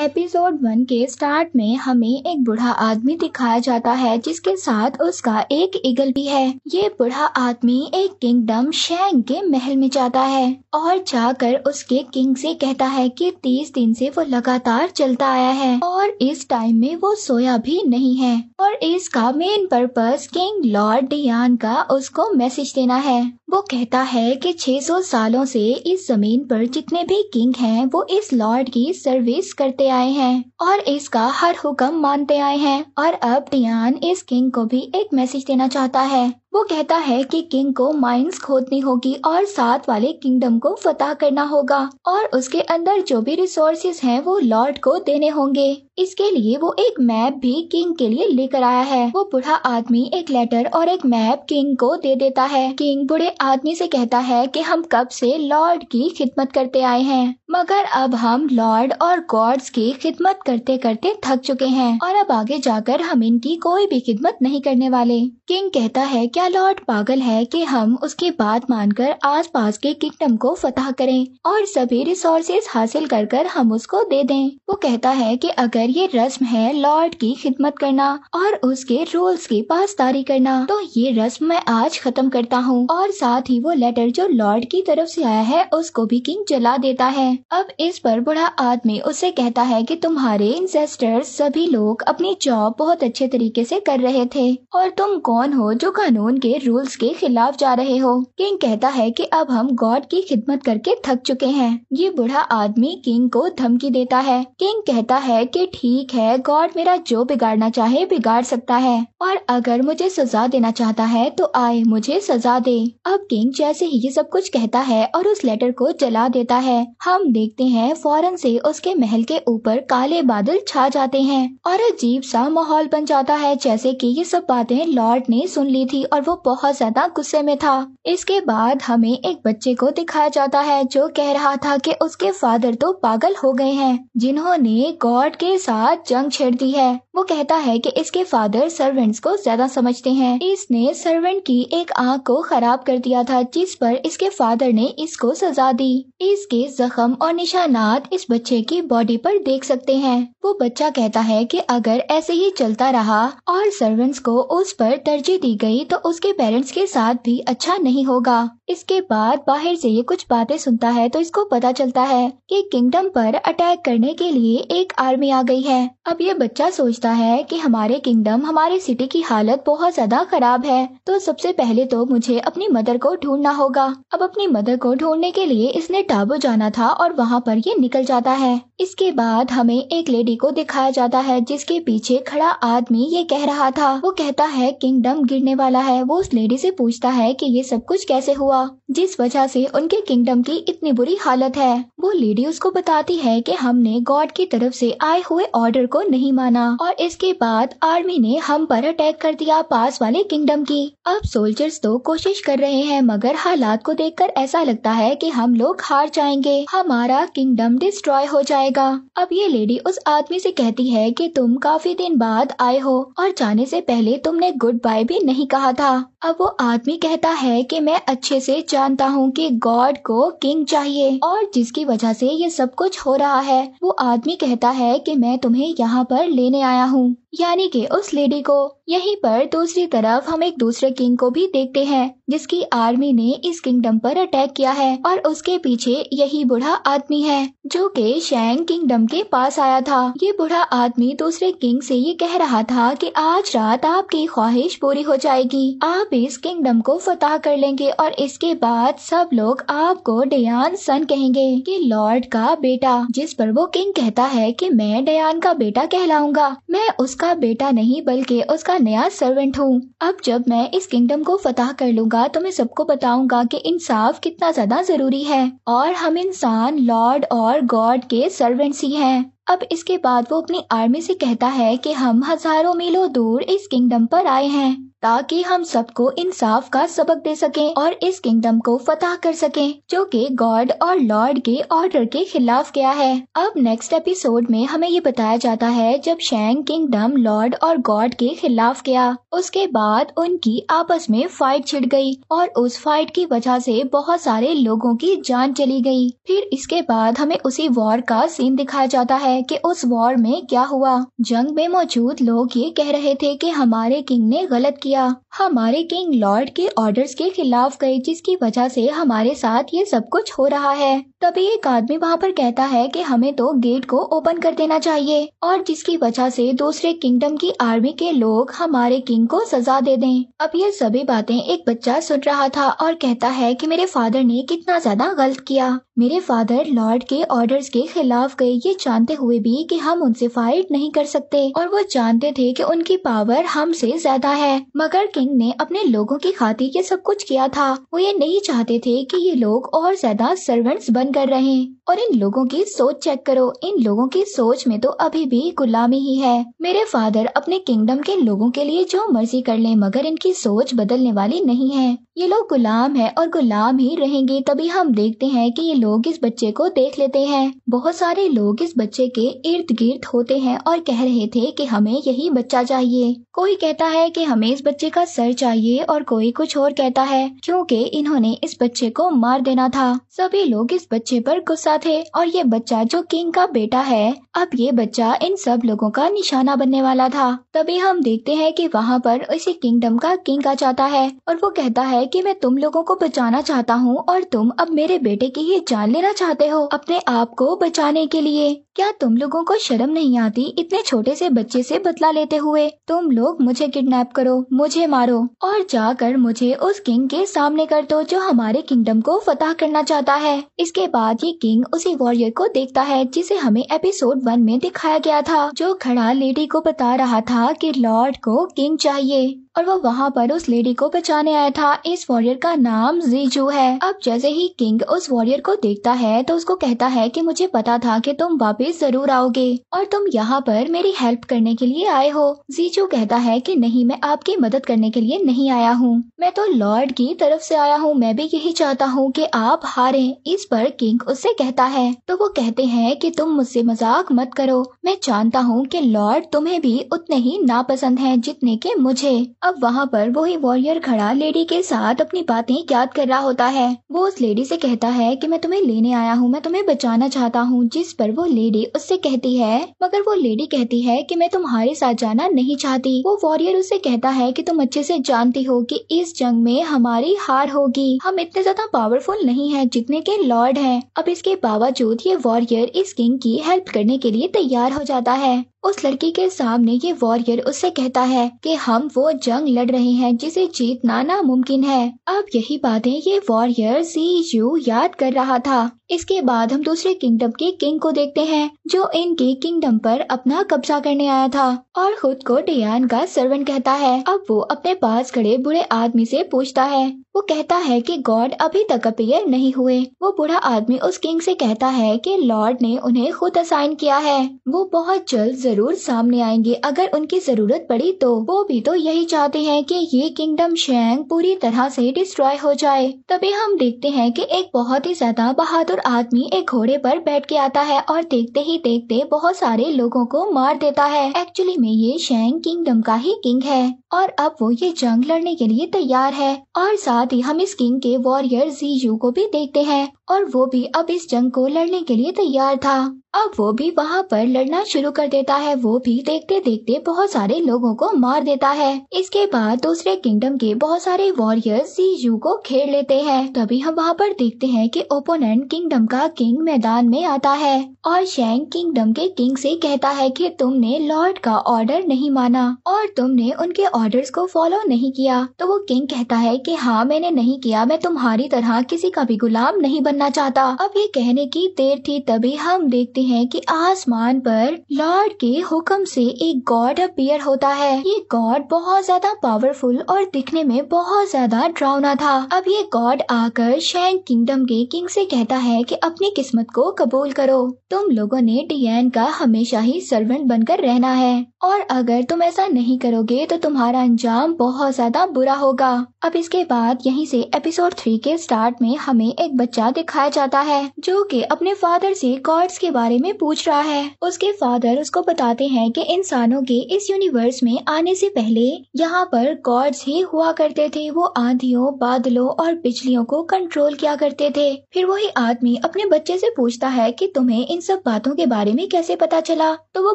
Episode one के start में हमें एक बूढ़ा आदमी दिखाया जाता है जिसके साथ उसका एक ईगल भी है ये बूढ़ा आदमी एक किंगडम शेंग के महल में जाता है और जाकर उसके किंग से कहता है कि तीस दिन से वो लगातार चलता आया है और इस टाइम में वो सोया भी नहीं है और इसका मेन पर्पस किंग लॉर्ड डियान का उसको मैसेज देना है वो कहता है कि 600 सालों से इस जमीन पर जितने भी किंग हैं वो इस लॉर्ड की सर्विस करते आए हैं और इसका हर हुक्म मानते आए हैं और अब टियान इस किंग को भी एक मैसेज देना चाहता है वो कहता है कि किंग को माइंस खोदनी होगी और साथ वाले किंगडम को फतह करना होगा और उसके अंदर जो भी रिसोर्सेज हैं वो लॉर्ड को देने होंगे इसके लिए वो एक मैप भी किंग के लिए लेकर आया है वो बूढ़ा आदमी एक लेटर और एक मैप किंग को दे देता है किंग बूढ़े आदमी से कहता है कि हम कब से लॉर्ड की खिदमत करते आए हैं मगर अब हम लॉर्ड और गॉड्स की खिदमत करते करते थक चुके हैं और अब आगे जाकर हम इनकी कोई भी खिदमत नहीं करने वाले किंग कहता है कि क्या लॉर्ड पागल है कि हम उसकी बात मानकर आसपास के किंगडम को फतह करें और सभी रिसोर्सेज हासिल कर कर हम उसको दे दें वो कहता है कि अगर ये रस्म है लॉर्ड की खिदमत करना और उसके रूल्स की पासदारी करना तो ये रस्म मैं आज खत्म करता हूँ और साथ ही वो लेटर जो लॉर्ड की तरफ से आया है उसको भी किंग जला देता है अब इस पर बुढ़ा आदमी उससे कहता है कि तुम्हारे इंसेस्टर्स सभी लोग अपनी जॉब बहुत अच्छे तरीके से कर रहे थे और तुम कौन हो जो कानून कानून के रूल्स के खिलाफ जा रहे हो किंग कहता है कि अब हम गॉड की खिदमत करके थक चुके हैं ये बूढ़ा आदमी किंग को धमकी देता है किंग कहता है कि ठीक है गॉड मेरा जो बिगाड़ना चाहे बिगाड़ सकता है और अगर मुझे सजा देना चाहता है तो आए मुझे सजा दे अब किंग जैसे ही ये सब कुछ कहता है और उस लेटर को जला देता है हम देखते हैं फौरन से उसके महल के ऊपर काले बादल छा जाते हैं और अजीब सा माहौल बन जाता है जैसे कि ये सब बातें लॉर्ड ने सुन ली थी और और वो बहुत ज्यादा गुस्से में था इसके बाद हमें एक बच्चे को दिखाया जाता है जो कह रहा था कि उसके फादर तो पागल हो गए हैं जिन्होंने गॉड के साथ जंग छेड़ दी है वो कहता है कि इसके फादर सर्वेंट्स को ज्यादा समझते हैं इसने सर्वेंट की एक आँख को खराब कर दिया था जिस पर इसके फादर ने इसको सजा दी इसके जख्म और निशानात इस बच्चे की बॉडी पर देख सकते हैं वो बच्चा कहता है कि अगर ऐसे ही चलता रहा और सर्वेंट्स को उस पर तरजीह दी गई तो उसके पेरेंट्स के साथ भी अच्छा नहीं होगा इसके बाद बाहर से ये कुछ बातें सुनता है तो इसको पता चलता है कि किंगडम पर अटैक करने के लिए एक आर्मी आ गई है अब ये बच्चा सोचता है कि हमारे किंगडम हमारे सिटी की हालत बहुत ज्यादा खराब है तो सबसे पहले तो मुझे अपनी मदर को ढूंढना होगा अब अपनी मदर को ढूंढने के लिए इसने टाबो जाना था और वहाँ पर ये निकल जाता है इसके बाद हमें एक लेडी को दिखाया जाता है जिसके पीछे खड़ा आदमी ये कह रहा था वो कहता है किंगडम गिरने वाला है वो उस लेडी से पूछता है कि ये सब कुछ कैसे हुआ जिस वजह से उनके किंगडम की इतनी बुरी हालत है वो लेडी उसको बताती है कि हमने गॉड की तरफ से आए हुए ऑर्डर को नहीं माना और इसके बाद आर्मी ने हम पर अटैक कर दिया पास वाले किंगडम की अब सोल्जर्स तो कोशिश कर रहे हैं मगर हालात को कर ऐसा लगता है की हम लोग हार जाएंगे हमारा किंगडम डिस्ट्रॉय हो जाएगा अब ये लेडी उस आदमी से कहती है कि तुम काफी दिन बाद आए हो और जाने से पहले तुमने गुड बाय भी नहीं कहा था अब वो आदमी कहता है कि मैं अच्छे से जानता हूँ कि गॉड को किंग चाहिए और जिसकी वजह से ये सब कुछ हो रहा है वो आदमी कहता है कि मैं तुम्हें यहाँ पर लेने आया हूँ यानी कि उस लेडी को यहीं पर दूसरी तरफ हम एक दूसरे किंग को भी देखते हैं जिसकी आर्मी ने इस किंगडम पर अटैक किया है और उसके पीछे यही बूढ़ा आदमी है जो कि शैंग किंगडम के पास आया था ये बूढ़ा आदमी दूसरे किंग से ये कह रहा था कि आज रात आपकी ख्वाहिश पूरी हो जाएगी आप इस किंगडम को फतह कर लेंगे और इसके बाद सब लोग आपको डयान सन कहेंगे ये लॉर्ड का बेटा जिस पर वो किंग कहता है की मैं डयान का बेटा कहलाऊंगा मैं उसका बेटा नहीं बल्कि उसका नया सर्वेंट हूँ अब जब मैं इस किंगडम को फतह कर लूंगा तो मैं सबको बताऊंगा कि इंसाफ कितना ज्यादा जरूरी है और हम इंसान लॉर्ड और गॉड के सर्वेंट्स ही हैं अब इसके बाद वो अपनी आर्मी से कहता है कि हम हजारों मीलों दूर इस किंगडम पर आए हैं ताकि हम सबको इंसाफ का सबक दे सकें और इस किंगडम को फतह कर सकें जो कि गॉड और लॉर्ड के ऑर्डर के खिलाफ गया है अब नेक्स्ट एपिसोड में हमें ये बताया जाता है जब शैंग किंगडम लॉर्ड और गॉड के खिलाफ गया उसके बाद उनकी आपस में फाइट छिड़ गई और उस फाइट की वजह से बहुत सारे लोगों की जान चली गई फिर इसके बाद हमें उसी वॉर का सीन दिखाया जाता है है कि उस वॉर में क्या हुआ जंग में मौजूद लोग ये कह रहे थे कि हमारे किंग ने गलत किया हमारे किंग लॉर्ड के ऑर्डर्स के खिलाफ गए जिसकी वजह से हमारे साथ ये सब कुछ हो रहा है तभी एक आदमी वहाँ पर कहता है कि हमें तो गेट को ओपन कर देना चाहिए और जिसकी वजह से दूसरे किंगडम की आर्मी के लोग हमारे किंग को सजा दे दें अब ये सभी बातें एक बच्चा सुन रहा था और कहता है कि मेरे फादर ने कितना ज्यादा गलत किया मेरे फादर लॉर्ड के ऑर्डर्स के खिलाफ गए ये जानते हुए हुए भी कि हम उनसे फाइट नहीं कर सकते और वो जानते थे कि उनकी पावर हमसे ज्यादा है मगर किंग ने अपने लोगों की खातिर ये सब कुछ किया था वो ये नहीं चाहते थे कि ये लोग और ज्यादा सर्वेंट्स कर रहे और इन लोगों की सोच चेक करो इन लोगों की सोच में तो अभी भी गुलामी ही है मेरे फादर अपने किंगडम के लोगों के लिए जो मर्जी कर ले मगर इनकी सोच बदलने वाली नहीं है ये लोग गुलाम है और गुलाम ही रहेंगे तभी हम देखते हैं कि ये लोग इस बच्चे को देख लेते हैं बहुत सारे लोग इस बच्चे के इर्द गिर्द होते हैं और कह रहे थे कि हमें यही बच्चा चाहिए कोई कहता है कि हमें इस बच्चे का सर चाहिए और कोई कुछ और कहता है क्योंकि इन्होंने इस बच्चे को मार देना था सभी लोग इस बच्चे पर गुस्सा थे और ये बच्चा जो किंग का बेटा है अब ये बच्चा इन सब लोगों का निशाना बनने वाला था तभी हम देखते हैं कि वहाँ पर इसी किंगडम का किंग आ जाता है और वो कहता है कि मैं तुम लोगों को बचाना चाहता हूँ और तुम अब मेरे बेटे की ही जान लेना चाहते हो अपने आप को बचाने के लिए क्या तुम तुम लोगों को शर्म नहीं आती इतने छोटे से बच्चे से बदला लेते हुए तुम लोग मुझे किडनैप करो मुझे मारो और जाकर मुझे उस किंग के सामने कर दो जो हमारे किंगडम को फतह करना चाहता है इसके बाद ये किंग उसी वॉरियर को देखता है जिसे हमें एपिसोड वन में दिखाया गया था जो खड़ा लेडी को बता रहा था की लॉर्ड को किंग चाहिए और वो वहाँ पर उस लेडी को बचाने आया था इस वॉरियर का नाम जीजू है अब जैसे ही किंग उस वॉरियर को देखता है तो उसको कहता है कि मुझे पता था कि तुम वापस जरूर आओगे और तुम यहाँ पर मेरी हेल्प करने के लिए आए हो जीजू कहता है कि नहीं मैं आपकी मदद करने के लिए नहीं आया हूँ मैं तो लॉर्ड की तरफ से आया हूँ मैं भी यही चाहता हूँ कि आप हारे इस पर किंग उससे कहता है तो वो कहते हैं कि तुम मुझसे मजाक मत करो मैं जानता हूँ कि लॉर्ड तुम्हें भी उतने ही नापसंद है जितने के मुझे अब वहाँ पर वही वॉरियर खड़ा लेडी के साथ अपनी बातें याद कर रहा होता है वो उस लेडी से कहता है कि मैं तुम्हें लेने आया हूँ मैं तुम्हें बचाना चाहता हूँ जिस पर वो लेडी उससे कहती है मगर वो लेडी कहती है कि मैं तुम्हारे साथ जाना नहीं चाहती वो वॉरियर उससे कहता है की तुम अच्छे से जानती हो की इस जंग में हमारी हार होगी हम इतने ज्यादा पावरफुल नहीं है जितने के लॉर्ड है अब इसके बावजूद ये वॉरियर इस किंग की हेल्प करने के लिए तैयार हो जाता है उस लड़की के सामने ये वॉरियर उससे कहता है कि हम वो जंग लड़ रहे हैं जिसे जीतना नामुमकिन है अब यही बातें ये वॉरियर सी यू याद कर रहा था इसके बाद हम दूसरे किंगडम के किंग को देखते हैं जो इनके किंगडम पर अपना कब्जा करने आया था और खुद को डियान का सर्वेंट कहता है अब वो अपने पास खड़े बुरे आदमी से पूछता है वो कहता है कि गॉड अभी तक अपेयर नहीं हुए वो बुरा आदमी उस किंग से कहता है कि लॉर्ड ने उन्हें खुद असाइन किया है वो बहुत जल्द जरूर सामने आएंगे अगर उनकी जरूरत पड़ी तो वो भी तो यही चाहते हैं कि ये किंगडम शेंग पूरी तरह से डिस्ट्रॉय हो जाए तभी हम देखते हैं कि एक बहुत ही ज्यादा बहादुर बहादुर आदमी एक घोड़े पर बैठ के आता है और देखते ही देखते बहुत सारे लोगों को मार देता है एक्चुअली में ये शैंग किंगडम का ही किंग है और अब वो ये जंग लड़ने के लिए तैयार है और साथ ही हम इस किंग के वॉरियर यू को भी देखते हैं और वो भी अब इस जंग को लड़ने के लिए तैयार था अब वो भी वहाँ पर लड़ना शुरू कर देता है वो भी देखते देखते बहुत सारे लोगों को मार देता है इसके बाद दूसरे किंगडम के बहुत सारे वॉरियर्स यू को घेर लेते हैं तभी हम वहाँ पर देखते हैं कि ओपोनेंट किंग किंगडम का किंग मैदान में आता है और शैंग किंगडम के किंग से कहता है कि तुमने लॉर्ड का ऑर्डर नहीं माना और तुमने उनके ऑर्डर्स को फॉलो नहीं किया तो वो किंग कहता है कि हाँ मैंने नहीं किया मैं तुम्हारी तरह किसी का भी गुलाम नहीं बनना चाहता अब ये कहने की देर थी तभी हम देखते हैं कि आसमान पर लॉर्ड के हुक्म से एक गॉड अपियर होता है ये गॉड बहुत ज्यादा पावरफुल और दिखने में बहुत ज्यादा ड्रावना था अब ये गॉड आकर शेंग किंगडम के किंग से कहता है है कि अपनी किस्मत को कबूल करो तुम लोगों ने डीएन का हमेशा ही सर्वेंट बनकर रहना है और अगर तुम ऐसा नहीं करोगे तो तुम्हारा अंजाम बहुत ज्यादा बुरा होगा अब इसके बाद यहीं से एपिसोड थ्री के स्टार्ट में हमें एक बच्चा दिखाया जाता है जो कि अपने फादर से गॉड्स के बारे में पूछ रहा है उसके फादर उसको बताते हैं कि इंसानों के इस यूनिवर्स में आने से पहले यहाँ पर गॉड्स ही हुआ करते थे वो आंधियों बादलों और बिजलियों को कंट्रोल किया करते थे फिर वही आदमी आदमी अपने बच्चे से पूछता है कि तुम्हें इन सब बातों के बारे में कैसे पता चला तो वो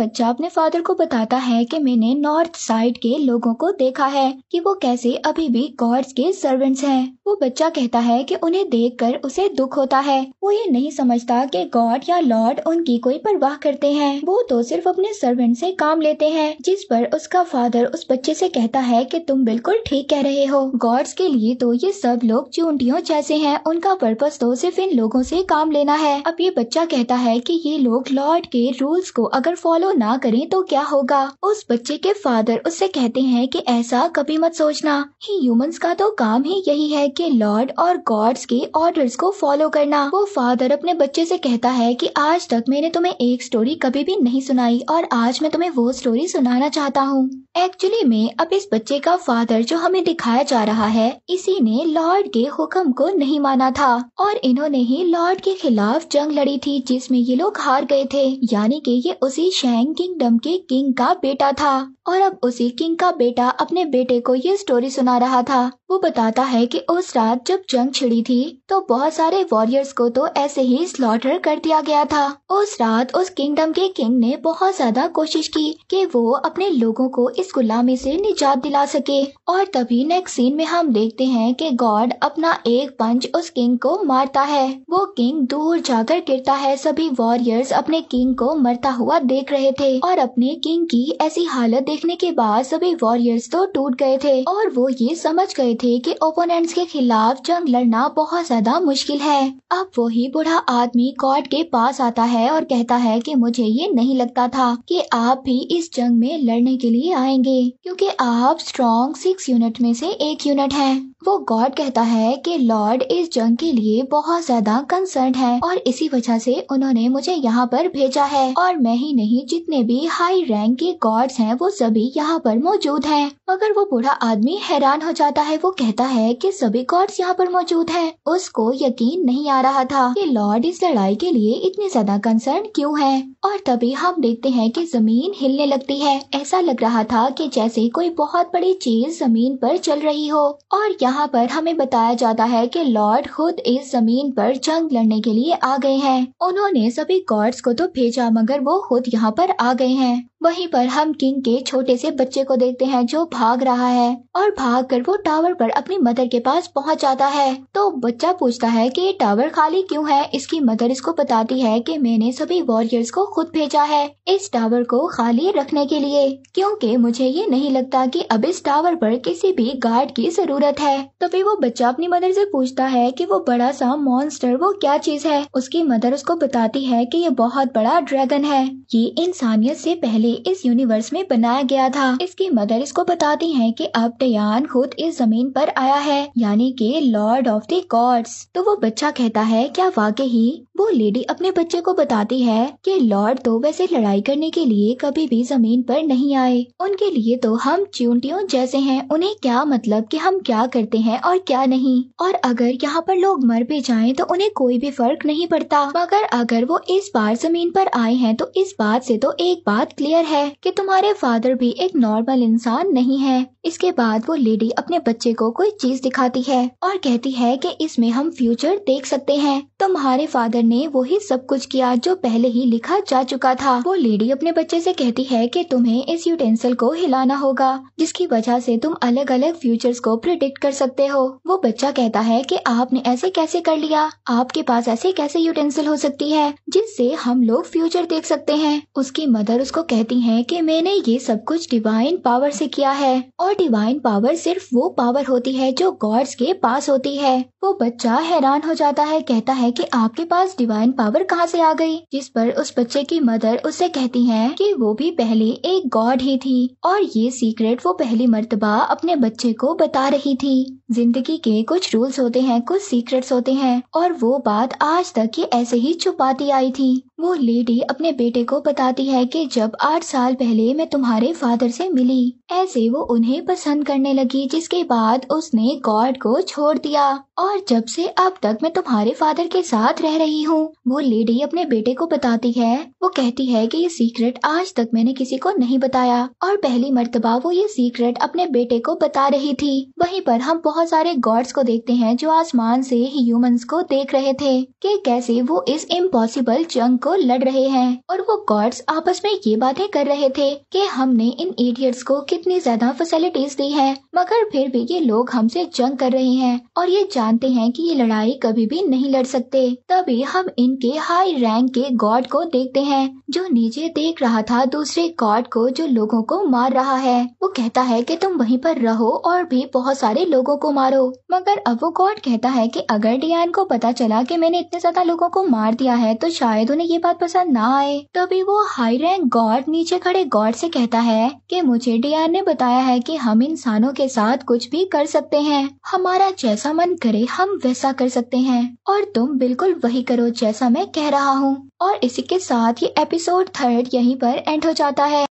बच्चा अपने फादर को बताता है कि मैंने नॉर्थ साइड के लोगों को देखा है कि वो कैसे अभी भी गॉड्स के सर्वेंट्स हैं। वो बच्चा कहता है कि उन्हें देखकर उसे दुख होता है वो ये नहीं समझता कि गॉड या लॉर्ड उनकी कोई परवाह करते हैं वो तो सिर्फ अपने सर्वेंट से काम लेते हैं जिस पर उसका फादर उस बच्चे से कहता है कि तुम बिल्कुल ठीक कह रहे हो गॉड्स के लिए तो ये सब लोग चूंटियों जैसे हैं उनका पर्पस तो सिर्फ इन लोगों से काम लेना है अब ये बच्चा कहता है कि ये लोग लॉर्ड के रूल्स को अगर फॉलो ना करें तो क्या होगा उस बच्चे के फादर उससे कहते हैं कि ऐसा कभी मत सोचना ह्यूमंस का तो काम ही यही है कि लॉर्ड और गॉड्स के ऑर्डर्स को फॉलो करना वो फादर अपने बच्चे से कहता है कि आज तक मैंने तुम्हें एक स्टोरी कभी भी नहीं सुनाई और आज मैं तुम्हें वो स्टोरी सुनाना चाहता हूँ एक्चुअली में अब इस बच्चे का फादर जो हमें दिखाया जा रहा है इसी ने लॉर्ड के हुक्म को नहीं माना था और इन्होंने ही लॉर्ड के खिलाफ जंग लड़ी थी जिसमें ये लोग हार गए थे यानी कि ये उसी शैंग किंगडम के किंग का बेटा था और अब उसी किंग का बेटा अपने बेटे को ये स्टोरी सुना रहा था वो बताता है कि उस रात जब जंग छिड़ी थी तो बहुत सारे वॉरियर्स को तो ऐसे ही स्लॉटर कर दिया गया था उस रात उस किंगडम के किंग ने बहुत ज्यादा कोशिश की कि वो अपने लोगों को इस गुलामी से निजात दिला सके और तभी नेक्स्ट सीन में हम देखते हैं कि गॉड अपना एक पंच उस किंग को मारता है वो किंग दूर जाकर गिरता है सभी वॉरियर्स अपने किंग को मरता हुआ देख रहे थे और अपने किंग की ऐसी हालत देखने के बाद सभी वॉरियर्स तो टूट गए थे और वो ये समझ गए थे कि ओपोनेंट्स के खिलाफ जंग लड़ना बहुत ज्यादा मुश्किल है अब वही बूढ़ा आदमी गॉड के पास आता है और कहता है कि मुझे ये नहीं लगता था कि आप भी इस जंग में लड़ने के लिए आएंगे क्योंकि आप स्ट्रॉन्ग सिक्स यूनिट में से एक यूनिट है वो गॉड कहता है कि लॉर्ड इस जंग के लिए बहुत ज्यादा कंसर्न है और इसी वजह से उन्होंने मुझे यहाँ पर भेजा है और मैं ही नहीं जितने भी हाई रैंक के गॉड्स हैं वो सभी यहाँ पर मौजूद हैं मगर वो बूढ़ा आदमी हैरान हो जाता है वो कहता है कि सभी गॉड्स यहाँ पर मौजूद है उसको यकीन नहीं आ रहा था की लॉर्ड इस लड़ाई के लिए इतने ज्यादा कंसर्न क्यूँ है और तभी हम देखते हैं की जमीन हिलने लगती है ऐसा लग रहा था की जैसे कोई बहुत बड़ी चीज जमीन आरोप चल रही हो और यहाँ यहाँ पर हमें बताया जाता है कि लॉर्ड खुद इस जमीन पर जंग लड़ने के लिए आ गए हैं उन्होंने सभी गॉड्स को तो भेजा मगर वो खुद यहाँ पर आ गए हैं वहीं पर हम किंग के छोटे से बच्चे को देखते हैं जो भाग रहा है और भाग कर वो टावर पर अपनी मदर के पास पहुंच जाता है तो बच्चा पूछता है कि ये टावर खाली क्यों है इसकी मदर इसको बताती है कि मैंने सभी वॉरियर्स को खुद भेजा है इस टावर को खाली रखने के लिए क्योंकि मुझे ये नहीं लगता कि अब इस टावर पर किसी भी गार्ड की जरूरत है तो फिर वो बच्चा अपनी मदर से पूछता है कि वो बड़ा सा मॉन्स्टर वो क्या चीज है उसकी मदर उसको बताती है कि ये बहुत बड़ा ड्रैगन है ये इंसानियत से पहले इस यूनिवर्स में बनाया गया था इसकी मदर इसको बताती हैं कि अब डयान खुद इस जमीन पर आया है यानी कि लॉर्ड ऑफ द गॉड्स तो वो बच्चा कहता है क्या वाकई ही वो लेडी अपने बच्चे को बताती है कि लॉर्ड तो वैसे लड़ाई करने के लिए कभी भी जमीन पर नहीं आए उनके लिए तो हम चूंटियों जैसे हैं उन्हें क्या मतलब कि हम क्या करते हैं और क्या नहीं और अगर यहाँ पर लोग मर भी जाएं तो उन्हें कोई भी फर्क नहीं पड़ता मगर अगर वो इस बार जमीन पर आए हैं तो इस बात से तो एक बात क्लियर है कि तुम्हारे फादर भी एक नॉर्मल इंसान नहीं है इसके बाद वो लेडी अपने बच्चे को कोई चीज दिखाती है और कहती है कि इसमें हम फ्यूचर देख सकते हैं तुम्हारे फादर ने वही सब कुछ किया जो पहले ही लिखा जा चुका था वो लेडी अपने बच्चे से कहती है कि तुम्हें इस यूटेंसिल को हिलाना होगा जिसकी वजह से तुम अलग अलग फ्यूचर्स को प्रिडिक्ट कर सकते हो वो बच्चा कहता है कि आपने ऐसे कैसे कर लिया आपके पास ऐसे कैसे यूटेंसिल हो सकती है जिससे हम लोग फ्यूचर देख सकते हैं उसकी मदर उसको कहती है की मैंने ये सब कुछ डिवाइन पावर ऐसी किया है और डिवाइन पावर सिर्फ वो पावर होती है जो गॉड्स के पास होती है वो बच्चा हैरान हो जाता है कहता है की आपके पास डिवाइन पावर कहाँ से आ गई जिस पर उस बच्चे की मदर उससे कहती हैं कि वो भी पहले एक गॉड ही थी और ये सीक्रेट वो पहली मर्तबा अपने बच्चे को बता रही थी जिंदगी के कुछ रूल्स होते हैं कुछ सीक्रेट्स होते हैं और वो बात आज तक ये ऐसे ही छुपाती आई थी वो लेडी अपने बेटे को बताती है कि जब आठ साल पहले मैं तुम्हारे फादर से मिली ऐसे वो उन्हें पसंद करने लगी जिसके बाद उसने गॉड को छोड़ दिया और जब से अब तक मैं तुम्हारे फादर के साथ रह रही हूँ वो लेडी अपने बेटे को बताती है वो कहती है कि ये सीक्रेट आज तक मैंने किसी को नहीं बताया और पहली मरतबा वो ये सीक्रेट अपने बेटे को बता रही थी वहीं पर हम बहुत सारे गॉड्स को देखते हैं जो आसमान से ह्यूमंस को देख रहे थे कि कैसे वो इस इम्पॉसिबल जंग को लड़ रहे हैं और वो गॉड्स आपस में ये बातें कर रहे थे कि हमने इन एडियट्स को कितनी ज्यादा फैसिलिटीज दी है मगर फिर भी ये लोग हमसे जंग कर रहे हैं और ये जानते हैं कि ये लड़ाई कभी भी नहीं लड़ सकते तभी हम इनके हाई रैंक के गॉड को देखते हैं जो नीचे देख रहा था दूसरे गॉड को जो लोगो को मार रहा है वो कहता है की तुम वही पर रहो और भी बहुत सारे लोगो को मारो मगर अब वो गॉड कहता है की अगर डियान को पता चला की मैंने इतने ज्यादा लोगो को मार दिया है तो शायद उन्हें ये ये बात पसंद ना आए तभी वो हाई रैंक गॉड नीचे खड़े गॉड से कहता है कि मुझे डियान ने बताया है कि हम इंसानों के साथ कुछ भी कर सकते हैं हमारा जैसा मन करे हम वैसा कर सकते हैं और तुम बिल्कुल वही करो जैसा मैं कह रहा हूँ और इसी के साथ ये एपिसोड थर्ड यहीं पर एंड हो जाता है